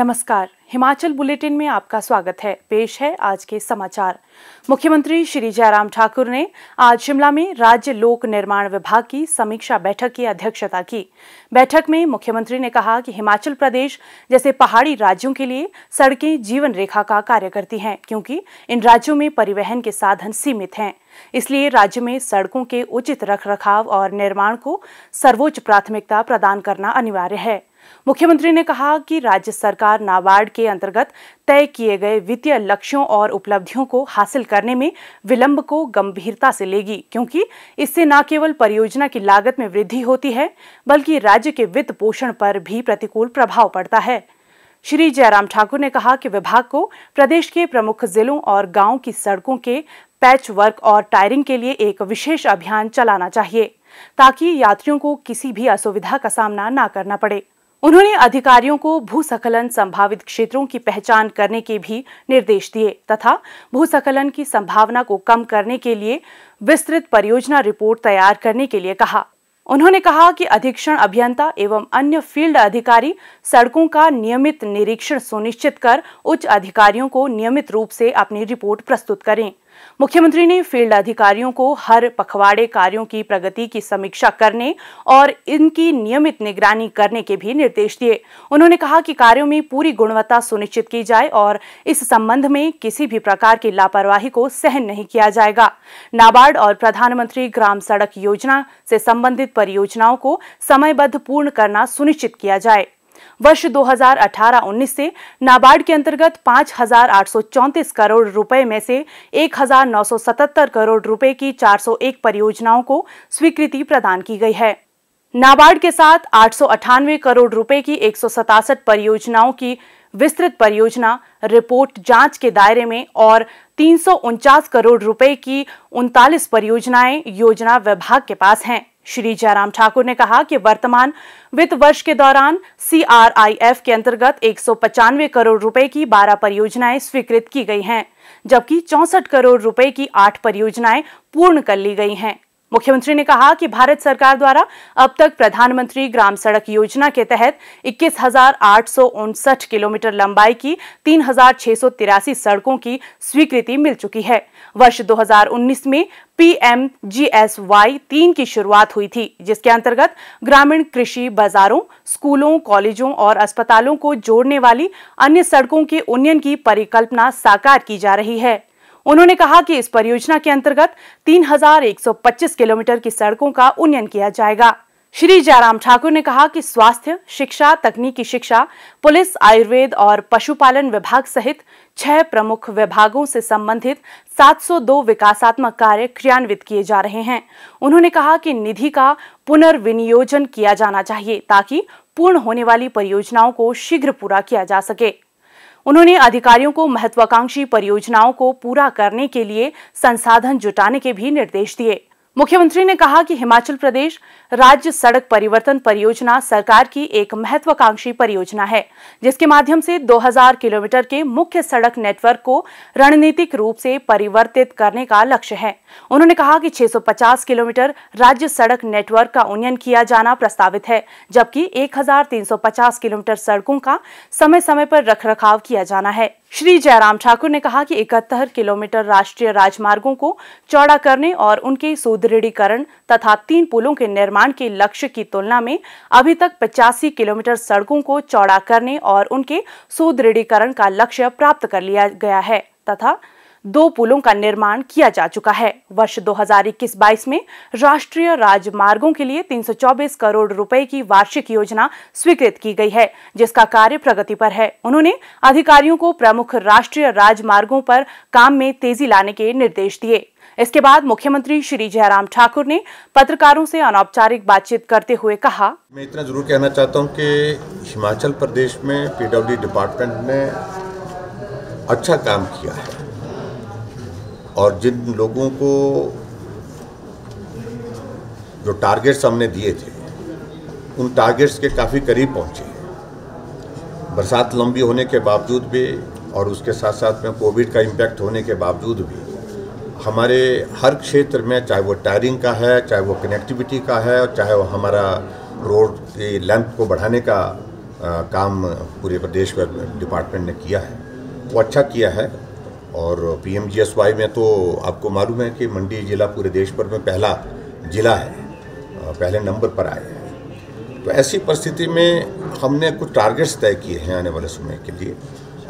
नमस्कार हिमाचल बुलेटिन में आपका स्वागत है पेश है आज के समाचार मुख्यमंत्री श्री जयराम ठाकुर ने आज शिमला में राज्य लोक निर्माण विभाग की समीक्षा बैठक की अध्यक्षता की बैठक में मुख्यमंत्री ने कहा कि हिमाचल प्रदेश जैसे पहाड़ी राज्यों के लिए सड़कें जीवन रेखा का कार्य करती हैं क्योंकि इन राज्यों में परिवहन के साधन सीमित हैं इसलिए राज्य में सड़कों के उचित रखाव और निर्माण को सर्वोच्च प्राथमिकता प्रदान करना अनिवार्य है मुख्यमंत्री ने कहा कि राज्य सरकार नाबार्ड के अंतर्गत तय किए गए वित्तीय लक्ष्यों और उपलब्धियों को हासिल करने में विलंब को गंभीरता से लेगी क्योंकि इससे न केवल परियोजना की लागत में वृद्धि होती है बल्कि राज्य के वित्त पोषण पर भी प्रतिकूल प्रभाव पड़ता है श्री जयराम ठाकुर ने कहा कि विभाग को प्रदेश के प्रमुख जिलों और गांव की सड़कों के पैच वर्क और टायरिंग के लिए एक विशेष अभियान चलाना चाहिए ताकि यात्रियों को किसी भी असुविधा का सामना न करना पड़े उन्होंने अधिकारियों को भूसकलन संभावित क्षेत्रों की पहचान करने के भी निर्देश दिए तथा भूसकलन की संभावना को कम करने के लिए विस्तृत परियोजना रिपोर्ट तैयार करने के लिए कहा उन्होंने कहा कि अधीक्षण अभियंता एवं अन्य फील्ड अधिकारी सड़कों का नियमित निरीक्षण सुनिश्चित कर उच्च अधिकारियों को नियमित रूप से अपनी रिपोर्ट प्रस्तुत करें मुख्यमंत्री ने फील्ड अधिकारियों को हर पखवाड़े कार्यों की प्रगति की समीक्षा करने और इनकी नियमित निगरानी करने के भी निर्देश दिए उन्होंने कहा कि कार्यों में पूरी गुणवत्ता सुनिश्चित की जाए और इस संबंध में किसी भी प्रकार की लापरवाही को सहन नहीं किया जाएगा नाबार्ड और प्रधानमंत्री ग्राम सड़क योजना से संबंधित परियोजनाओं को समयबद्ध पूर्ण करना सुनिश्चित किया जाए वर्ष 2018-19 से नाबार्ड के अंतर्गत पाँच करोड़ रुपए में से 1977 करोड़ रुपए की 401 परियोजनाओं को स्वीकृति प्रदान की गई है नाबार्ड के साथ आठ करोड़ रुपए की एक परियोजनाओं की विस्तृत परियोजना रिपोर्ट जांच के दायरे में और तीन करोड़ रुपए की उनतालीस परियोजनाएं योजना विभाग के पास हैं श्री जयराम ठाकुर ने कहा कि वर्तमान वित्त वर्ष के दौरान सीआरआईएफ के अंतर्गत एक करोड़ रुपए की 12 परियोजनाएं स्वीकृत की गई हैं जबकि चौसठ करोड़ रुपए की आठ परियोजनाएं पूर्ण कर ली गई हैं मुख्यमंत्री ने कहा कि भारत सरकार द्वारा अब तक प्रधानमंत्री ग्राम सड़क योजना के तहत इक्कीस किलोमीटर लंबाई की तीन सड़कों की स्वीकृति मिल चुकी है वर्ष 2019 में पीएम वाई तीन की शुरुआत हुई थी जिसके अंतर्गत ग्रामीण कृषि बाजारों स्कूलों कॉलेजों और अस्पतालों को जोड़ने वाली अन्य सड़कों के उन्नयन की परिकल्पना साकार की जा रही है उन्होंने कहा कि इस परियोजना के अंतर्गत 3,125 किलोमीटर की सड़कों का उन्नयन किया जाएगा श्री जयराम ठाकुर ने कहा कि स्वास्थ्य शिक्षा तकनीकी शिक्षा पुलिस आयुर्वेद और पशुपालन विभाग सहित छह प्रमुख विभागों से संबंधित 702 विकासात्मक कार्य क्रियान्वित किए जा रहे हैं उन्होंने कहा कि निधि का पुनर्विनियोजन किया जाना चाहिए ताकि पूर्ण होने वाली परियोजनाओं को शीघ्र पूरा किया जा सके उन्होंने अधिकारियों को महत्वाकांक्षी परियोजनाओं को पूरा करने के लिए संसाधन जुटाने के भी निर्देश दिए मुख्यमंत्री ने कहा कि हिमाचल प्रदेश राज्य सड़क परिवर्तन परियोजना सरकार की एक महत्वाकांक्षी परियोजना है जिसके माध्यम से 2000 किलोमीटर के मुख्य सड़क नेटवर्क को रणनीतिक रूप से परिवर्तित करने का लक्ष्य है उन्होंने कहा कि 650 किलोमीटर राज्य सड़क नेटवर्क का उन्नयन किया जाना प्रस्तावित है जबकि 1350 किलोमीटर सड़कों का समय समय पर रख किया जाना है श्री जयराम ठाकुर ने कहा कि इकहत्तर किलोमीटर राष्ट्रीय राजमार्गों को चौड़ा करने और उनके सुदृढ़ सुदृढ़ीकरण तथा तीन पुलों के निर्माण के लक्ष्य की तुलना में अभी तक पचासी किलोमीटर सड़कों को चौड़ा करने और उनके सुदृढ़ीकरण का लक्ष्य प्राप्त कर लिया गया है तथा दो पुलों का निर्माण किया जा चुका है वर्ष 2021-22 में राष्ट्रीय राजमार्गों के लिए 324 करोड़ रुपए की वार्षिक योजना स्वीकृत की गई है जिसका कार्य प्रगति पर है उन्होंने अधिकारियों को प्रमुख राष्ट्रीय राजमार्गों पर काम में तेजी लाने के निर्देश दिए इसके बाद मुख्यमंत्री श्री जयराम ठाकुर ने पत्रकारों से अनौपचारिक बातचीत करते हुए कहा मैं इतना जरूर कहना चाहता हूँ कि हिमाचल प्रदेश में पीडब्ल्यू डिपार्टमेंट ने अच्छा काम किया है और जिन लोगों को जो टारगेट्स हमने दिए थे उन टारगेट्स के काफ़ी करीब पहुंचे हैं बरसात लंबी होने के बावजूद भी और उसके साथ साथ में कोविड का इम्पैक्ट होने के बावजूद भी हमारे हर क्षेत्र में चाहे वो टायरिंग का है चाहे वो कनेक्टिविटी का है और चाहे वो हमारा रोड की लेंथ को बढ़ाने का आ, काम पूरे प्रदेश में डिपार्टमेंट ने किया है वो अच्छा किया है और पीएमजीएसवाई में तो आपको मालूम है कि मंडी ज़िला पूरे देश भर में पहला ज़िला है पहले नंबर पर आए हैं तो ऐसी परिस्थिति में हमने कुछ टारगेट्स तय किए हैं आने वाले समय के लिए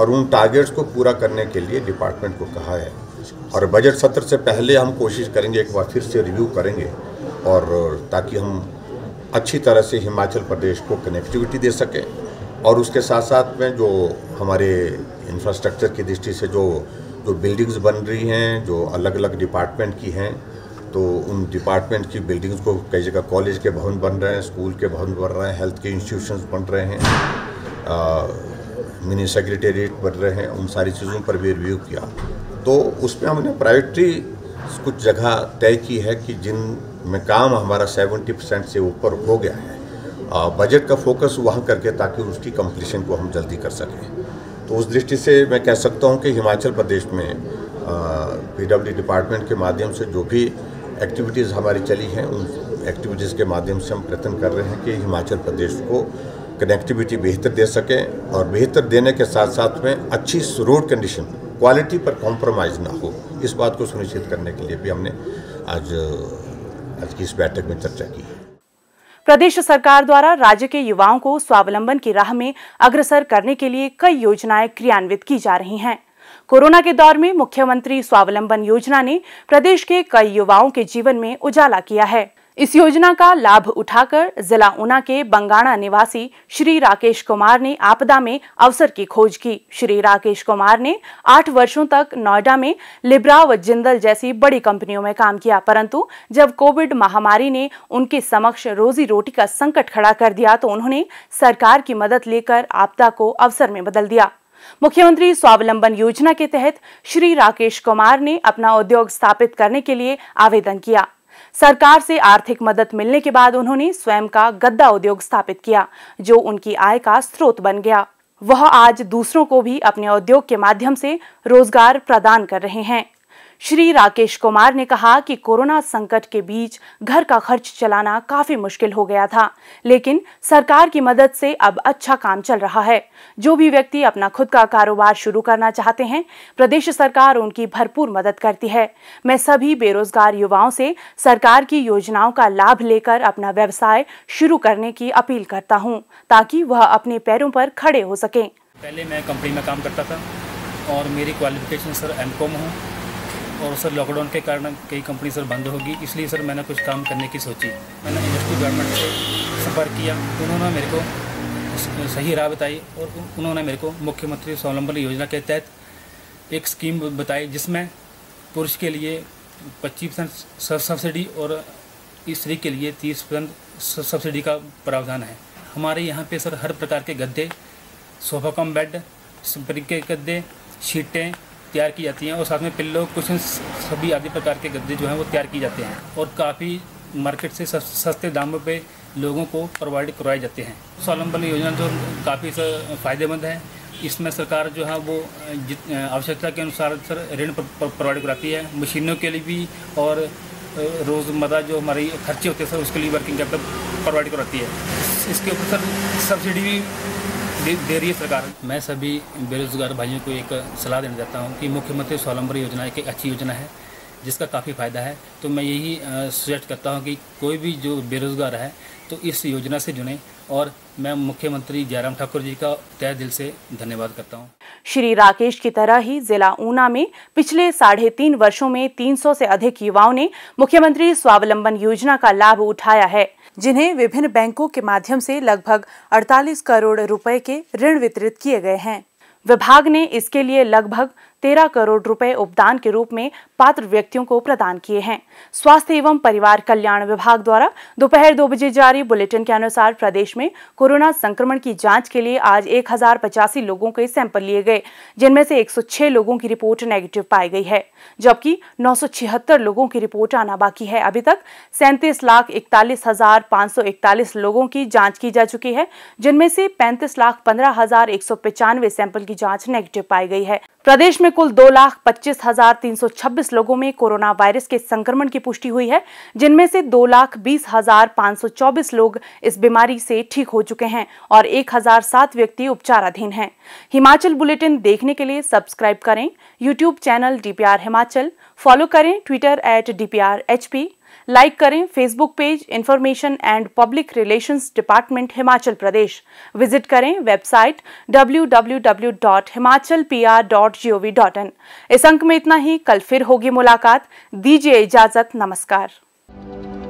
और उन टारगेट्स को पूरा करने के लिए डिपार्टमेंट को कहा है और बजट सत्र से पहले हम कोशिश करेंगे एक बार फिर से रिव्यू करेंगे और ताकि हम अच्छी तरह से हिमाचल प्रदेश को कनेक्टिविटी दे सकें और उसके साथ साथ में जो हमारे इंफ्रास्ट्रक्चर की दृष्टि से जो जो बिल्डिंग्स बन रही हैं जो अलग अलग डिपार्टमेंट की हैं तो उन डिपार्टमेंट की बिल्डिंग्स को कई जगह कॉलेज के भवन बन रहे हैं स्कूल के भवन बन रहे हैं हेल्थ के इंस्टीट्यूशंस बन रहे हैं मिनी सेक्रेटेरिएट बन रहे हैं उन सारी चीज़ों पर भी रिव्यू किया तो उसमें हमने प्रायोरिटी कुछ जगह तय की है कि जिन में काम हमारा 70 परसेंट से ऊपर हो गया है बजट का फोकस वहाँ करके ताकि उसकी कंप्लीशन को हम जल्दी कर सकें तो उस दृष्टि से मैं कह सकता हूँ कि हिमाचल प्रदेश में पी डिपार्टमेंट के माध्यम से जो भी एक्टिविटीज़ हमारी चली हैं उन एक्टिविटीज़ के माध्यम से हम प्रयत्न कर रहे हैं कि हिमाचल प्रदेश को कनेक्टिविटी बेहतर दे सकें और बेहतर देने के साथ साथ में अच्छी रोड कंडीशन क्वालिटी पर कॉम्प्रोमाइज़ ना हो इस बात को सुनिश्चित करने के लिए भी हमने आज आज की इस बैठक में चर्चा की है प्रदेश सरकार द्वारा राज्य के युवाओं को स्वावलंबन की राह में अग्रसर करने के लिए कई योजनाएं क्रियान्वित की जा रही हैं कोरोना के दौर में मुख्यमंत्री स्वावलंबन योजना ने प्रदेश के कई युवाओं के जीवन में उजाला किया है इस योजना का लाभ उठाकर जिला ऊना के बंगाणा निवासी श्री राकेश कुमार ने आपदा में अवसर की खोज की श्री राकेश कुमार ने आठ वर्षों तक नोएडा में लिब्रा व जिंदल जैसी बड़ी कंपनियों में काम किया परंतु जब कोविड महामारी ने उनके समक्ष रोजी रोटी का संकट खड़ा कर दिया तो उन्होंने सरकार की मदद लेकर आपदा को अवसर में बदल दिया मुख्यमंत्री स्वावलंबन योजना के तहत श्री राकेश कुमार ने अपना उद्योग स्थापित करने के लिए आवेदन किया सरकार से आर्थिक मदद मिलने के बाद उन्होंने स्वयं का गद्दा उद्योग स्थापित किया जो उनकी आय का स्रोत बन गया वह आज दूसरों को भी अपने उद्योग के माध्यम से रोजगार प्रदान कर रहे हैं श्री राकेश कुमार ने कहा कि कोरोना संकट के बीच घर का खर्च चलाना काफी मुश्किल हो गया था लेकिन सरकार की मदद से अब अच्छा काम चल रहा है जो भी व्यक्ति अपना खुद का कारोबार शुरू करना चाहते हैं प्रदेश सरकार उनकी भरपूर मदद करती है मैं सभी बेरोजगार युवाओं से सरकार की योजनाओं का लाभ लेकर अपना व्यवसाय शुरू करने की अपील करता हूँ ताकि वह अपने पैरों पर खड़े हो सके पहले मैं कंपनी में काम करता था और मेरी क्वालिफिकेशन सर एम कॉम हूँ और सर लॉकडाउन के कारण कई कंपनी सर बंद होगी इसलिए सर मैंने कुछ काम करने की सोची मैंने इंडस्ट्री गवर्नमेंट से संपर्क किया उन्होंने मेरे को सही राह बताई और उन्होंने मेरे को मुख्यमंत्री स्वावलंबन योजना के तहत एक स्कीम बताई जिसमें पुरुष के लिए पच्चीस परसेंट सब्सिडी और स्त्री के लिए तीस परसेंट सब्सिडी का प्रावधान है हमारे यहाँ पे सर हर प्रकार के गद्दे सोफा कम बेड स्प्रिंग के गद्दे शीटें तैयार की जाती हैं और साथ में पिल्लो कुशन सभी आदि प्रकार के गद्दे जो हैं वो तैयार किए जाते हैं और काफ़ी मार्केट से सस्ते दामों पे लोगों को प्रोवाइड करवाए जाते हैं स्वावलंबन योजना जो तो काफ़ी फ़ायदेमंद है इसमें सरकार जो है वो आवश्यकता के अनुसार सर ऋण प्रोवाइड कराती है मशीनों के लिए भी और रोज़मर्रा जो हमारी खर्चे होते हैं सर उसके लिए वर्किंग कैपिटल प्रोवाइड कराती है इसके ऊपर सर सब्सिडी भी देरी सरकार मैं सभी बेरोजगार भाइयों को एक सलाह देना चाहता हूँ कि मुख्यमंत्री स्वावलंबन योजना एक अच्छी योजना है जिसका काफ़ी फ़ायदा है तो मैं यही सजेस्ट करता हूँ कि कोई भी जो बेरोज़गार है तो इस योजना से जुड़े और मैं मुख्यमंत्री जयराम ठाकुर जी का तय दिल से धन्यवाद करता हूँ श्री राकेश की तरह ही जिला ऊना में पिछले साढ़े तीन वर्षो में 300 से अधिक युवाओं ने मुख्यमंत्री स्वावलंबन योजना का लाभ उठाया है जिन्हें विभिन्न बैंकों के माध्यम से लगभग 48 करोड़ रुपए के ऋण वितरित किए गए हैं विभाग ने इसके लिए लगभग तेरह करोड़ रुपए उपदान के रूप में पात्र व्यक्तियों को प्रदान किए हैं स्वास्थ्य एवं परिवार कल्याण विभाग द्वारा दोपहर दो बजे जारी बुलेटिन के अनुसार प्रदेश में कोरोना संक्रमण की जांच के लिए आज एक लोगों के सैंपल लिए गए जिनमें से 106 लोगों की रिपोर्ट नेगेटिव पाई गई है जबकि छिहत्तर लोगों की रिपोर्ट आना बाकी है अभी तक सैंतीस लाख इकतालीस हजार पाँच सौ इकतालीस लोगों की जाँच की जा चुकी है जिनमें से पैंतीस लाख पंद्रह हजार एक सौ पचानवे सैंपल की जाँच नेगेटिव पाई गई है प्रदेश में कुल दो लाख पच्चीस हजार तीन सौ छब्बीस लोगों में कोरोना वायरस के संक्रमण की पुष्टि हुई है जिनमें से दो लाख बीस हजार पाँच सौ चौबीस लोग इस बीमारी से ठीक हो चुके हैं और एक हजार सात व्यक्ति उपचाराधीन हैं हिमाचल बुलेटिन देखने के लिए सब्सक्राइब करें YouTube channel DPR Himachal follow करें ट्विटर एट डी लाइक करें Facebook page information and public relations department Himachal Pradesh visit करें वेबसाइट www.himachalpr.gov.in इस अंक में इतना ही कल फिर होगी मुलाकात दीजिए इजाजत नमस्कार